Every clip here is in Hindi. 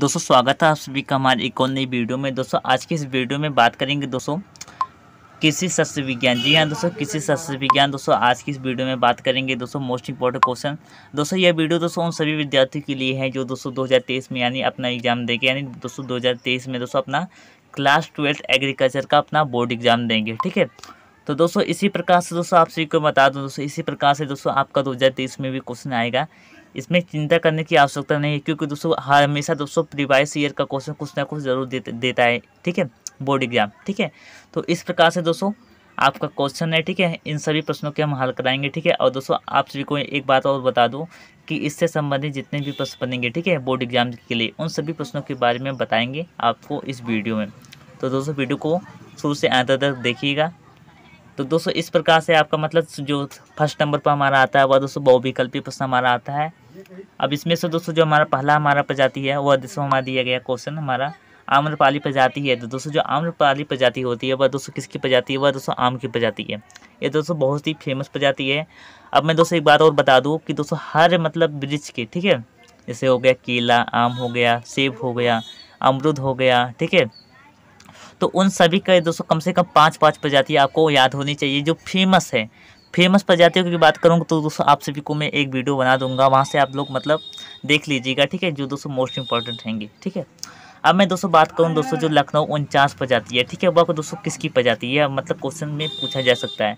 दोस्तों स्वागत है आप सभी का हमारे एक और नई वीडियो में दोस्तों आज की इस वीडियो में बात करेंगे दोस्तों कृषि शस्त्र विज्ञान जी हाँ दोस्तों कृषि शस्त्र विज्ञान दोस्तों आज की इस वीडियो में बात करेंगे दोस्तों मोस्ट इंपॉर्टेंट क्वेश्चन दोस्तों यह वीडियो दोस्तों उन सभी विद्यार्थियों के लिए है जो दोस्तों दो में यानी अपना एग्जाम देंगे यानी दोस्तों दो में दोस्तों अपना क्लास ट्वेल्थ एग्रीकल्चर का अपना बोर्ड एग्जाम देंगे ठीक है तो दोस्तों इसी प्रकार से दोस्तों आप सभी को बता दूँ दोस्तों इसी प्रकार से दोस्तों आपका दो में भी क्वेश्चन आएगा इसमें चिंता करने की आवश्यकता नहीं है क्योंकि दोस्तों हमेशा दोस्तों प्रीवाइस ईयर का क्वेश्चन कुछ ना कुछ जरूर दे, देता है ठीक है बोर्ड एग्जाम ठीक है तो इस प्रकार से दोस्तों आपका क्वेश्चन है ठीक है इन सभी प्रश्नों के हम हल कराएंगे ठीक है और दोस्तों आप सभी को एक बात और बता दूँ कि इससे संबंधित जितने भी प्रश्न बनेंगे ठीक है बोर्ड एग्जाम के लिए उन सभी प्रश्नों के बारे में बताएंगे आपको इस वीडियो में तो दोस्तों वीडियो को शुरू से अंत तक देखिएगा तो दोस्तों इस प्रकार से आपका मतलब जो फर्स्ट नंबर पर हमारा आता है वह दोस्तों बहुविकल्पी प्रश्न हमारा आता है अब इसमें से दोस्तों जो हमारा पहला हमारा प्रजाति है वह दोस्तों हमारा दिया गया क्वेश्चन हमारा आम्रपाली प्रजाति है तो दोस्तों जो आम्रपाली प्रजाति होती है वह दोस्तों किसकी प्रजाति है वह दोस्तों आम की प्रजाति है ये दोस्तों बहुत ही फेमस प्रजाति है अब मैं दोस्तों एक बात और बता दूँ कि दोस्तों हर मतलब वृक्ष की ठीक है जैसे हो गया केला आम हो गया सेब हो गया अमरुद हो गया ठीक है तो उन सभी का दोस्तों कम से कम पाँच पाँच प्रजाति आपको याद होनी चाहिए जो फेमस है फेमस प्रजातियों की बात करूँगा तो दोस्तों आप सभी को मैं एक वीडियो बना दूंगा वहाँ से आप लोग मतलब देख लीजिएगा ठीक है जो दोस्तों मोस्ट इंपॉर्टेंट रहेंगे ठीक है अब मैं दोस्तों बात करूँ दोस्तों जो लखनऊ उनचास प्रजाति है ठीक है वह दोस्तों किसकी प्रजाति है मतलब क्वेश्चन में पूछा जा सकता है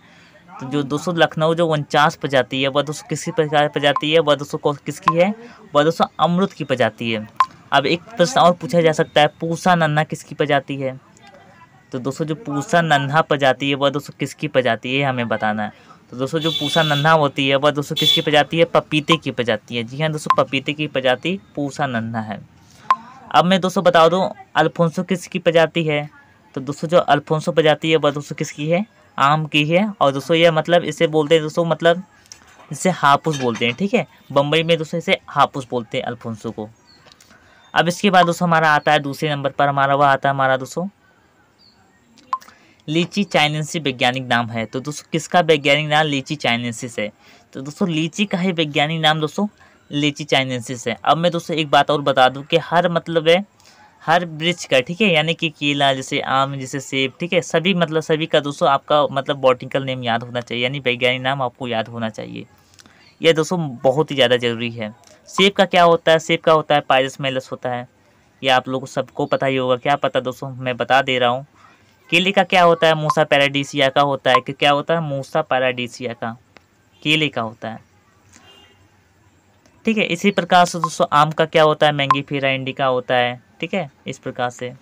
तो जो दोस्तों लखनऊ जो उनचास प्रजाति है वह दोस्तों किसकी प्रजाति है वह दोस्तों किसकी है वह दोस्तों अमृत की प्रजाति है अब एक प्रश्न और पूछा जा सकता है पूसा नन्ना किसकी प्रजाति है तो दोस्तों जो पूसा नन्हा प्रजाति है वह दोस्तों किसकी प्रजाति है हमें बताना है तो दोस्तों जो पूसा नन्हा होती है वह दोस्तों किसकी प्रजाति है पपीते की प्रजाति है जी हाँ दोस्तों पपीते की प्रजाति पूसा नन्हा है अब मैं दोस्तों बता दूँ अल्फोंसो किसकी प्रजाति है तो दोस्तों जो अल्फोंसो प्रजाति है वह दोस्तों किसकी है आम की है और दोस्तों यह मतलब इसे बोलते हैं दोस्तों मतलब इसे हापुस बोलते हैं ठीक है बम्बई में दोस्तों इसे हापुस बोलते हैं अल्फोंसो को अब इसके बाद दोस्तों हमारा आता है दूसरे नंबर पर हमारा वह आता है हमारा दोस्तों लीची चाइनेसी वैज्ञानिक नाम है तो दोस्तों किसका वैज्ञानिक नाम लीची चाइनेसिस है तो दोस्तों लीची का ही वैज्ञानिक नाम दोस्तों लीची चाइनेसिस है अब मैं दोस्तों एक बात और बता दूँ कि हर मतलब है हर वृक्ष का ठीक है यानी कि केला जैसे आम जैसे सेब ठीक है सभी मतलब सभी का दोस्तों आपका मतलब बॉटिकल नेम याद होना चाहिए यानी वैज्ञानिक नाम आपको याद होना चाहिए यह दोस्तों बहुत ही ज़्यादा ज़रूरी है सेब का क्या होता है सेब का होता है पायरस मेलस होता है यह आप लोग सबको पता ही होगा क्या पता दोस्तों मैं बता दे रहा हूँ केले का क्या होता है मूसा पैराडीसिया का होता है कि क्या होता है मूसा पैराडीसिया का केले का होता है ठीक है इसी प्रकार से दोस्तों आम का क्या होता है मैंगी फीरा इंडिका होता है ठीक है इस प्रकार से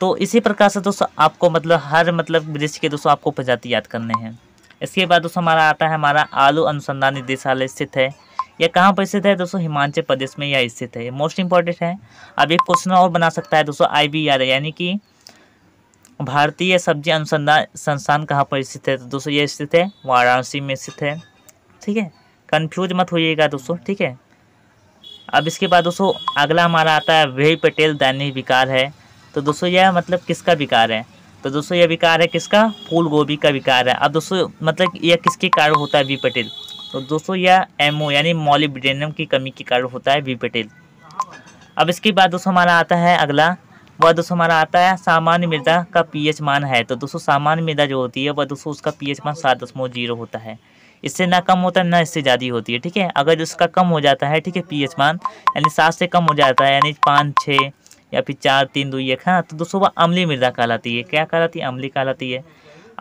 तो इसी प्रकार से दोस्तों आपको मतलब हर मतलब वृक्ष के दोस्तों आपको प्रजाति याद करने हैं इसके बाद दोस्तों हमारा आता है हमारा आलू अनुसंधान निदेशालय स्थित है यह कहाँ पर स्थित है दोस्तों हिमाचल प्रदेश में यह स्थित है मोस्ट इंपॉर्टेंट है अब एक क्वेश्चन और बना सकता है दोस्तों आई यानी कि भारतीय सब्जी अनुसंधान संस्थान कहाँ पर स्थित है तो दोस्तों ये स्थित है वाराणसी में स्थित है ठीक है कन्फ्यूज मत होइएगा दोस्तों ठीक है अब इसके बाद दोस्तों अगला हमारा आता है वे पटेल दैनिक विकार है तो दोस्तों यह मतलब किसका विकार है तो दोस्तों यह विकार है किसका फूल गोभी का विकार है अब दोस्तों मतलब यह किसके कारण होता है वी पटेल तो दोस्तों यह एमओ यानी मॉलिब्डेनम की कमी के कारण होता है वी पटेल अब इसके बाद दोस्तों हमारा आता है अगला वह दोस्तों हमारा आता है सामान्य मृदा का पीएच मान है तो दोस्तों सामान्य मृदा जो होती है वह दोस्तों उसका पीएच मान सात दशमलव जीरो होता है इससे ना कम होता है ना इससे ज़्यादा होती है ठीक है अगर इसका कम हो जाता है ठीक है पी मान यानी सात से कम हो जाता है यानी पाँच छः या फिर चार तीन दो एक हाँ तो दोस्तों वह अमली मृदा कहलाती है क्या कहलाती है अमली कहलाती है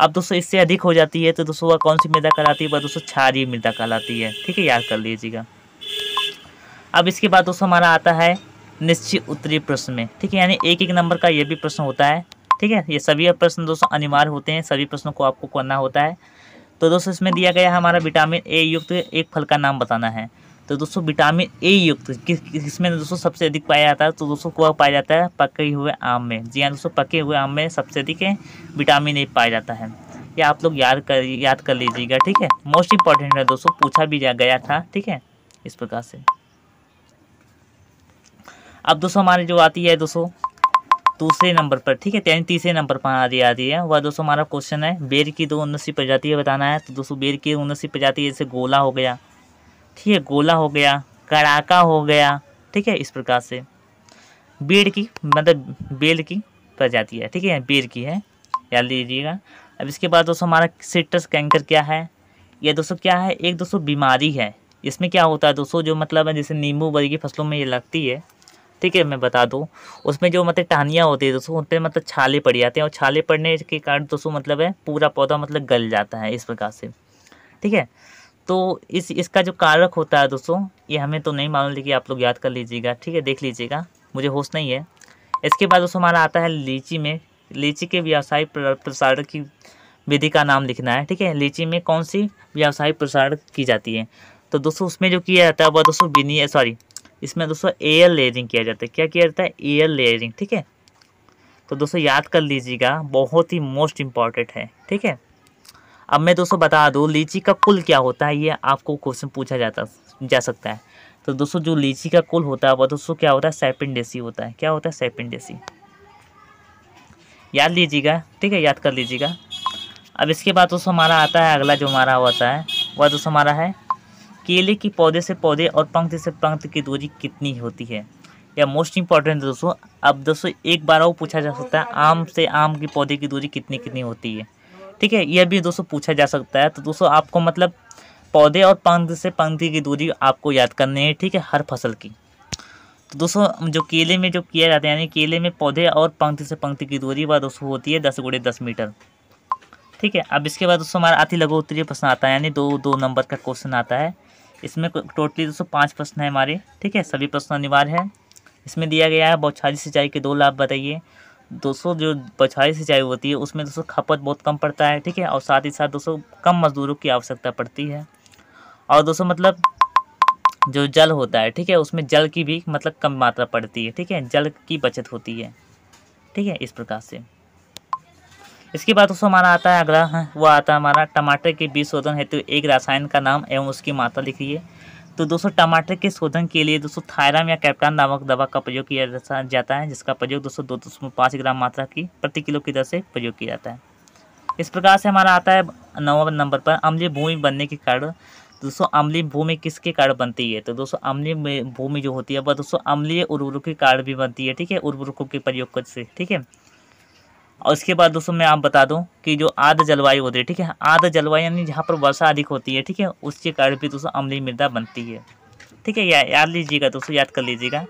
अब दोस्तों इससे अधिक हो जाती है तो दोस्तों वह कौन सी मृदा कहलाती है वह दोस्तों क्षारीय मृदा कहलाती है ठीक है याद कर लीजिएगा अब इसके बाद दोस्तों हमारा आता है निश्चित उत्तरी प्रश्न में ठीक है यानी एक एक नंबर का ये भी प्रश्न होता है ठीक है ये सभी प्रश्न दोस्तों अनिवार्य होते हैं सभी प्रश्नों को आपको करना होता है तो दोस्तों इसमें दिया गया हमारा विटामिन ए युक्त एक फल का नाम बताना है तो दोस्तों विटामिन ए युक्त किस किसमें दोस्तों सबसे अधिक पाया जाता है तो दोस्तों को पाया जाता है पके हुए आम में जी हाँ दोस्तों पके हुए आम में सबसे अधिक विटामिन ए पाया जाता है ये आप लोग याद कर याद कर लीजिएगा ठीक है मोस्ट इंपॉर्टेंट है दोस्तों पूछा भी गया था ठीक है इस प्रकार से अब दोस्तों हमारी जो आती है दोस्तों दूसरे नंबर पर ठीक है यानी तीसरे नंबर पर हमारी आती है वह दोस्तों हमारा क्वेश्चन है बेर की दो उन्नसी प्रजाति बताना है तो दोस्तों बेर की उन्नसी प्रजाति जैसे गोला हो गया ठीक है गोला हो गया कड़ाका हो गया ठीक है इस प्रकार से बेड़ की मतलब बेल की प्रजाति है ठीक है बेर की है याद लीजिएगा अब इसके बाद दोस्तों हमारा सिट्रस कैंकर क्या है यह दोस्तों क्या है एक दोस्तों बीमारी है इसमें क्या होता है दोस्तों जो मतलब है जैसे नींबू वर्ग की फसलों में ये लगती है ठीक है मैं बता दूँ उसमें जो मतलब टहनियाँ होती है दोस्तों उन पर मतलब छाले पड़ जाते हैं और छाले पड़ने के कारण दोस्तों मतलब है पूरा पौधा मतलब गल जाता है इस प्रकार से ठीक है तो इस इसका जो कारक होता है दोस्तों ये हमें तो नहीं मालूम लेकिन आप लोग याद कर लीजिएगा ठीक है देख लीजिएगा मुझे होश नहीं है इसके बाद दोस्तों हमारा आता है लीची में लीची के व्यावसायिक प्रसारण की विधि का नाम लिखना है ठीक है लीची में कौन सी व्यावसायिक प्रसारण की जाती है तो दोस्तों उसमें जो किया जाता है वह दोस्तों विनिय सॉरी इसमें दोस्तों एयर लेयरिंग किया जाता है क्या किया जाता है एयर लेयरिंग ठीक है तो दोस्तों याद कर लीजिएगा बहुत ही मोस्ट इम्पॉर्टेंट है ठीक है अब मैं दोस्तों बता दूँ लीची का कुल क्या होता है ये आपको क्वेश्चन पूछा जाता जा सकता है तो दोस्तों जो लीची का कुल होता है वह दोस्तों क्या होता है सेपिनडेसी होता है क्या होता है सेपिनडेसी याद लीजिएगा ठीक है याद कर लीजिएगा अब इसके बाद दोस्तों हमारा आता है अगला जो हमारा होता है वह दोस्तों हमारा है केले के पौधे से पौधे और पंक्ति से पंक्ति की दूरी कितनी होती है या मोस्ट इंपॉर्टेंट दोस्तों अब दोस्तों एक बार और पूछा जा सकता है आम से आम के पौधे की दूरी कितनी कितनी होती है ठीक है यह भी दोस्तों पूछा जा सकता है तो दोस्तों आपको मतलब पौधे और पंक्ति से पंक्ति की दूरी आपको याद करनी है ठीक है हर फसल की तो दोस्तों जो केले में जो किया जाता है यानी केले में पौधे और पंक्ति से पंक्ति की दूरी वह दोस्तों होती है दस गुड़े दस मीटर ठीक है अब इसके बाद दोस्तों हमारा आती लघु उत्तरीय प्रश्न आता है यानी दो दो नंबर का क्वेश्चन आता है इसमें टोटली दोस्तों पाँच प्रश्न है हमारे ठीक है सभी प्रश्न अनिवार्य है इसमें दिया गया है बौछारी सिंचाई के दो लाभ बताइए दोस्तों जो बौछारी सिंचाई होती है उसमें दोस्तों खपत बहुत कम पड़ता है ठीक है और साथ ही साथ दोस्तों कम मजदूरों की आवश्यकता पड़ती है और दोस्तों मतलब जो जल होता है ठीक है उसमें जल की भी मतलब कम मात्रा पड़ती है ठीक है जल की बचत होती है ठीक है इस प्रकार से इसके बाद दोस्तों हमारा आता है अगला है, हाँ, वो आता है हमारा टमाटर के बीज शोधन हेतु तो एक रसायन का नाम एवं उसकी मात्रा लिखिए तो दोस्तों टमाटर के शोधन के लिए दोस्तों थायराम या कैप्टान नामक दवा का प्रयोग किया जाता है जिसका प्रयोग दोस्तों दो दशमलव पाँच ग्राम मात्रा की प्रति किलो की दर से प्रयोग किया जाता है इस प्रकार से हमारा आता है नौवा नंबर पर अम्लीय भूमि बनने के कारण दोस्तों अम्लीय भूमि किसके कारण बनती है तो दोस्तों अम्लीय भूमि जो होती है वह दोस्तों अम्लीय उर्वरकों के कारण भी बनती है ठीक है उर्वरकों के प्रयोग से ठीक है और इसके बाद दोस्तों मैं आप बता दूं कि जो आर्द्र जलवायु होती है ठीक है आर्द्र जलवायु यानी जहाँ पर वर्षा अधिक होती है ठीक है उसके कारण भी दोस्तों अम्लीय मृदा बनती है ठीक है या, याद लीजिएगा दोस्तों याद कर लीजिएगा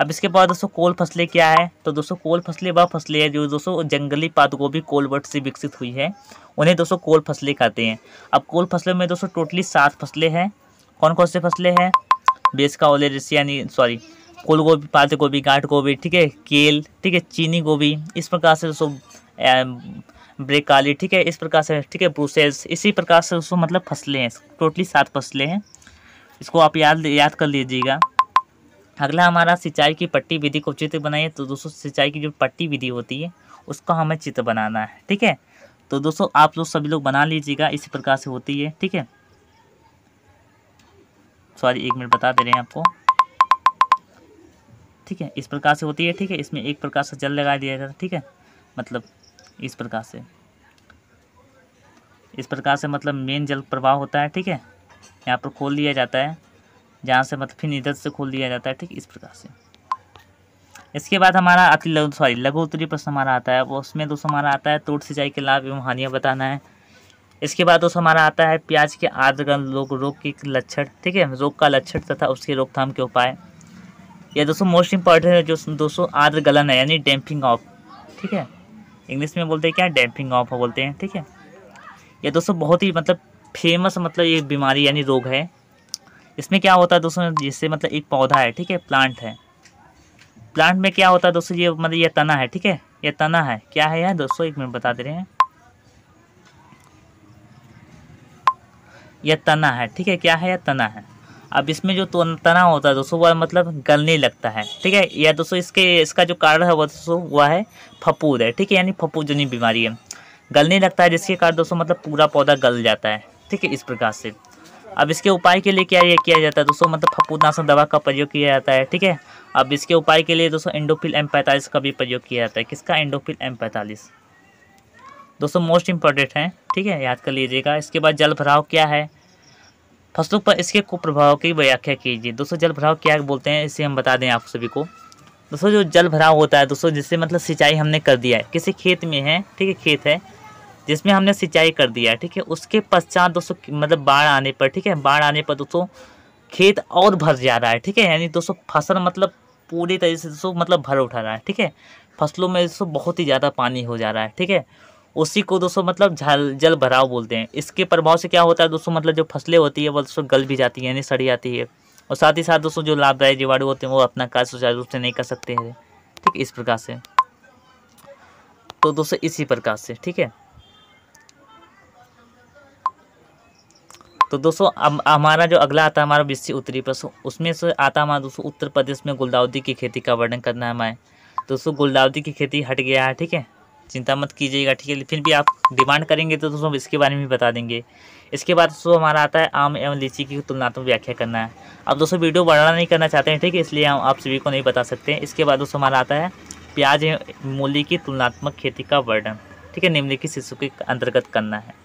अब इसके बाद दोस्तों कोल फसलें क्या है तो दोस्तों कोल फसलें वह फसलें हैं जो दोस्तों जंगली पात गोभी कोलवट से विकसित हुई है उन्हें दोस्तों कोल फसलें खाते हैं अब कोल फसलों में दोस्तों टोटली सात फसलें हैं कौन कौन से फसलें हैं बेस का ओलेरिस यानी सॉरी फूल गोभी पात गोभी गांठ गोभी ठीक है केल ठीक है चीनी गोभी इस प्रकार से दोस्तों ब्रेकाली ठीक है इस प्रकार से ठीक है ब्रूसेल्स इसी प्रकार से दोस्तों मतलब फसलें हैं टोटली सात फसलें हैं इसको आप याद याद कर लीजिएगा अगला हमारा सिंचाई की पट्टी विधि को चित्र बनाइए तो दोस्तों सिंचाई की जो पट्टी विधि होती है उसका हमें चित्र बनाना है ठीक है तो दोस्तों आप लोग सभी लोग बना लीजिएगा इसी प्रकार से होती है ठीक है सॉरी एक मिनट बता दे रहे हैं आपको ठीक है इस प्रकार से होती है ठीक है इसमें एक प्रकार से जल लगा दिया जाता है ठीक है मतलब इस प्रकार से इस प्रकार से मतलब मेन जल प्रवाह होता है ठीक है यहाँ पर खोल लिया जाता है जहाँ से मतलब फिर इधर से खोल दिया जाता है ठीक इस प्रकार से इसके बाद हमारा अति लघु सॉरी लघु उत्तरी प्रश्न हमारा आता है वो उसमें दोस्तों हमारा आता है तोड़ सिंचाई के लाभ एवं हानियाँ बताना है इसके बाद दोस्तों हमारा आता है प्याज के आर्द्रगन रोग रोग के लक्षण ठीक है रोग का लक्षण तथा उसके रोकथाम के उपाय या दोस्तों मोस्ट इंपॉर्टेंट है जो दोस्तों आर्द्र गलन है यानी डैम्पिंग ऑफ ठीक है इंग्लिश में बोलते हैं क्या डैम्पिंग ऑफ बोलते हैं ठीक है या दोस्तों बहुत ही मतलब फेमस मतलब ये बीमारी यानी रोग है इसमें क्या होता है दोस्तों जिससे मतलब एक पौधा है ठीक है प्लांट है प्लांट में क्या होता है दोस्तों ये मतलब यह तना है ठीक है यह तना है क्या है यार दोस्तों एक मिनट बता दे रहे हैं यह तना है ठीक है क्या है यह तना है अब इसमें जो तो तनाव होता है दोस्तों वह मतलब गलने लगता है ठीक है या दोस्तों इसके इसका जो कारण है वह दोस्तों वह है फपूद है ठीक है यानी फपूजनी बीमारी है गलने लगता है जिसके कारण दोस्तों मतलब पूरा पौधा गल जाता है ठीक है इस प्रकार से अब इसके उपाय के लिए क्या यह किया जाता है दोस्तों मतलब फपूदनाशक दवा का प्रयोग किया जाता है ठीक है अब इसके उपाय के लिए दोस्तों एंडोफिल एम पैंतालीस का भी प्रयोग किया जाता है किसका एंडोफिल एम पैंतालीस दोस्तों मोस्ट इम्पॉर्टेंट है ठीक है याद कर लीजिएगा इसके बाद जल भराव क्या है फसलों पर इसके कुप्रभाव की व्याख्या कीजिए दोस्तों जल भराव क्या बोलते हैं इसे हम बता दें आप सभी को दोस्तों जो जल भराव होता है दोस्तों जिससे मतलब सिंचाई हमने कर दिया है किसी खेत में है ठीक है खेत है जिसमें हमने सिंचाई कर दिया है ठीक है उसके पश्चात दोस्तों मतलब बाढ़ आने पर ठीक है बाढ़ आने पर दोस्तों खेत और भर जा रहा है ठीक है यानी दोस्तों फसल मतलब पूरी तरीके से दोस्तों मतलब भर उठा रहा है ठीक है फसलों में दोस्तों बहुत ही ज़्यादा पानी हो जा रहा है ठीक है उसी को दोस्तों मतलब जल जल भराव बोलते हैं इसके प्रभाव से क्या होता है दोस्तों मतलब जो फसलें होती है वो दोस्तों गल भी जाती है यानी सड़ी जाती है और साथ ही साथ दोस्तों जो लाभदायी जीवाणु होते हैं वो अपना कार्य सुचारू रूप से नहीं कर सकते हैं ठीक इस प्रकार से तो दोस्तों इसी प्रकार से ठीक है तो दोस्तों अब हमारा जो अगला आता है हमारा विश्व उत्तरी प्रश्न उसमें से आता हमारा दोस्तों उत्तर प्रदेश में गुलदाउदी की खेती का वर्णन करना है हमारे दोस्तों गुलदाउदी की खेती हट गया है ठीक है चिंता मत कीजिएगा ठीक है फिर भी आप डिमांड करेंगे तो दोस्तों इसके बारे में भी बता देंगे इसके बाद दोस्तों हमारा आता है आम एवं लीची की तुलनात्मक व्याख्या करना है अब दोस्तों वीडियो बढ़ाना नहीं करना चाहते हैं ठीक है इसलिए हम आप सभी को नहीं बता सकते हैं इसके बाद दोस्तों हमारा आता है प्याज एवं मूली की तुलनात्मक खेती का वर्णन ठीक है निम्नलिखित शिशु के अंतर्गत करना है